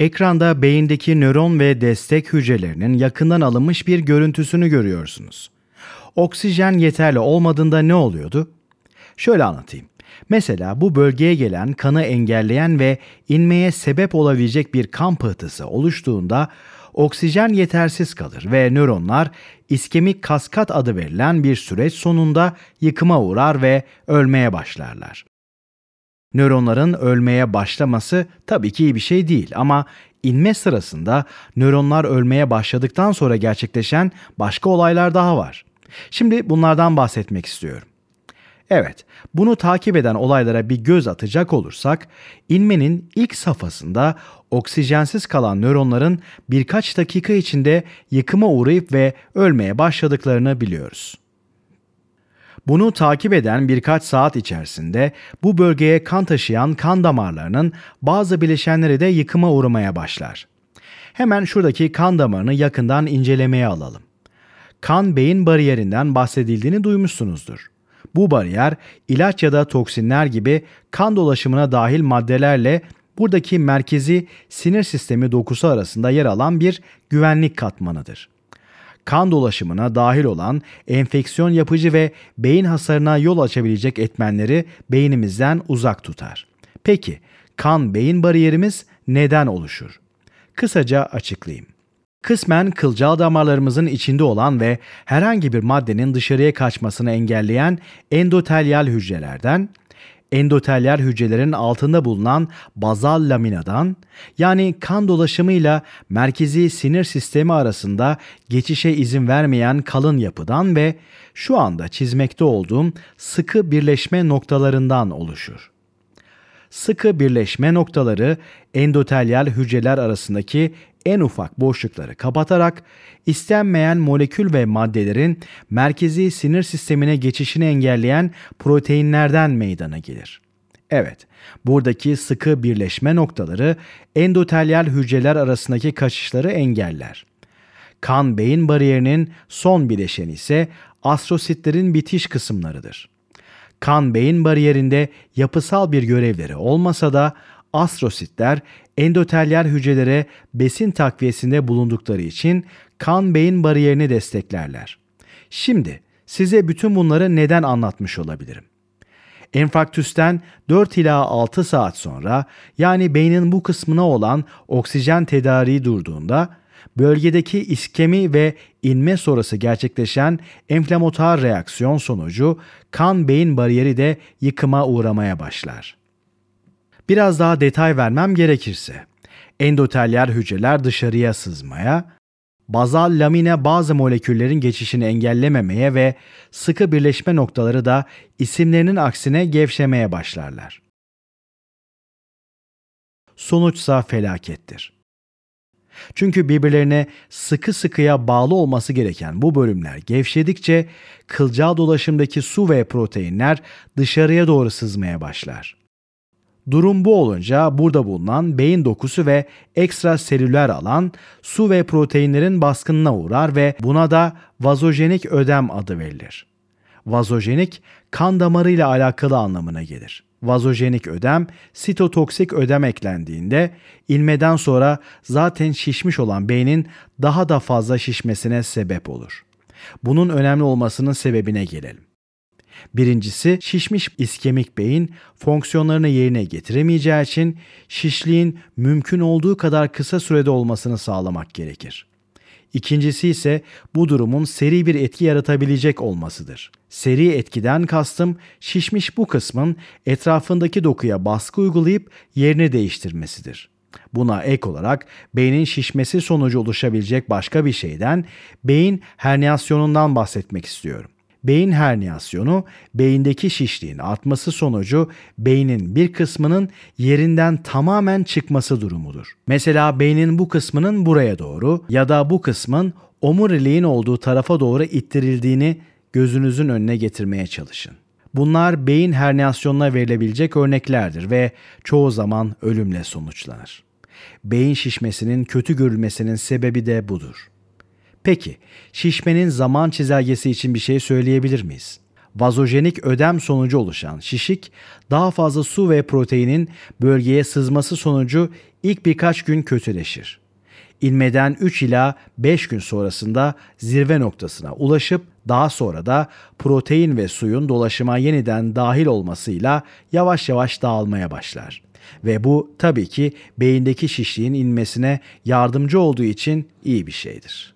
Ekranda beyindeki nöron ve destek hücrelerinin yakından alınmış bir görüntüsünü görüyorsunuz. Oksijen yeterli olmadığında ne oluyordu? Şöyle anlatayım. Mesela bu bölgeye gelen kanı engelleyen ve inmeye sebep olabilecek bir kan pıhtısı oluştuğunda oksijen yetersiz kalır ve nöronlar iskemik kaskat adı verilen bir süreç sonunda yıkıma uğrar ve ölmeye başlarlar. Nöronların ölmeye başlaması tabii ki iyi bir şey değil ama inme sırasında nöronlar ölmeye başladıktan sonra gerçekleşen başka olaylar daha var. Şimdi bunlardan bahsetmek istiyorum. Evet, bunu takip eden olaylara bir göz atacak olursak, inmenin ilk safhasında oksijensiz kalan nöronların birkaç dakika içinde yıkıma uğrayıp ve ölmeye başladıklarını biliyoruz. Bunu takip eden birkaç saat içerisinde bu bölgeye kan taşıyan kan damarlarının bazı bileşenleri de yıkıma uğramaya başlar. Hemen şuradaki kan damarını yakından incelemeye alalım. Kan beyin bariyerinden bahsedildiğini duymuşsunuzdur. Bu bariyer ilaç ya da toksinler gibi kan dolaşımına dahil maddelerle buradaki merkezi sinir sistemi dokusu arasında yer alan bir güvenlik katmanıdır kan dolaşımına dahil olan enfeksiyon yapıcı ve beyin hasarına yol açabilecek etmenleri beynimizden uzak tutar. Peki kan beyin bariyerimiz neden oluşur? Kısaca açıklayayım. Kısmen kılcal damarlarımızın içinde olan ve herhangi bir maddenin dışarıya kaçmasını engelleyen endotelyal hücrelerden endotelyer hücrelerin altında bulunan bazal laminadan yani kan dolaşımıyla merkezi sinir sistemi arasında geçişe izin vermeyen kalın yapıdan ve şu anda çizmekte olduğum sıkı birleşme noktalarından oluşur sıkı birleşme noktaları endotelyal hücreler arasındaki en ufak boşlukları kapatarak istenmeyen molekül ve maddelerin merkezi sinir sistemine geçişini engelleyen proteinlerden meydana gelir. Evet, buradaki sıkı birleşme noktaları endotelyal hücreler arasındaki kaçışları engeller. Kan-beyin bariyerinin son bileşeni ise astrositlerin bitiş kısımlarıdır. Kan beyin bariyerinde yapısal bir görevleri olmasa da astrositler endotelyer hücrelere besin takviyesinde bulundukları için kan beyin bariyerini desteklerler. Şimdi size bütün bunları neden anlatmış olabilirim? Enfarktüsten 4 ila 6 saat sonra yani beynin bu kısmına olan oksijen tedariği durduğunda bölgedeki iskemi ve inme sonrası gerçekleşen enflamatuar reaksiyon sonucu kan-beyin bariyeri de yıkıma uğramaya başlar. Biraz daha detay vermem gerekirse, endotelyer hücreler dışarıya sızmaya, bazal lamine bazı moleküllerin geçişini engellememeye ve sıkı birleşme noktaları da isimlerinin aksine gevşemeye başlarlar. Sonuçsa felakettir. Çünkü birbirlerine sıkı sıkıya bağlı olması gereken bu bölümler gevşedikçe kılcal dolaşımdaki su ve proteinler dışarıya doğru sızmaya başlar. Durum bu olunca burada bulunan beyin dokusu ve ekstra selüler alan su ve proteinlerin baskınına uğrar ve buna da vazojenik ödem adı verilir. Vazojenik kan damarıyla alakalı anlamına gelir. Vazojenik ödem, sitotoksik ödem eklendiğinde ilmeden sonra zaten şişmiş olan beynin daha da fazla şişmesine sebep olur. Bunun önemli olmasının sebebine gelelim. Birincisi şişmiş iskemik beyin fonksiyonlarını yerine getiremeyeceği için şişliğin mümkün olduğu kadar kısa sürede olmasını sağlamak gerekir. İkincisi ise bu durumun seri bir etki yaratabilecek olmasıdır. Seri etkiden kastım şişmiş bu kısmın etrafındaki dokuya baskı uygulayıp yerini değiştirmesidir. Buna ek olarak beynin şişmesi sonucu oluşabilecek başka bir şeyden beyin herniasyonundan bahsetmek istiyorum. Beyin herniyasyonu, beyindeki şişliğin artması sonucu beynin bir kısmının yerinden tamamen çıkması durumudur. Mesela beynin bu kısmının buraya doğru ya da bu kısmın omuriliğin olduğu tarafa doğru ittirildiğini gözünüzün önüne getirmeye çalışın. Bunlar beyin herniyasyonuna verilebilecek örneklerdir ve çoğu zaman ölümle sonuçlanır. Beyin şişmesinin kötü görülmesinin sebebi de budur. Peki, şişmenin zaman çizelgesi için bir şey söyleyebilir miyiz? Vazojenik ödem sonucu oluşan şişik, daha fazla su ve proteinin bölgeye sızması sonucu ilk birkaç gün kötüleşir. İlmeden 3 ila 5 gün sonrasında zirve noktasına ulaşıp daha sonra da protein ve suyun dolaşıma yeniden dahil olmasıyla yavaş yavaş dağılmaya başlar. Ve bu tabii ki beyindeki şişliğin inmesine yardımcı olduğu için iyi bir şeydir.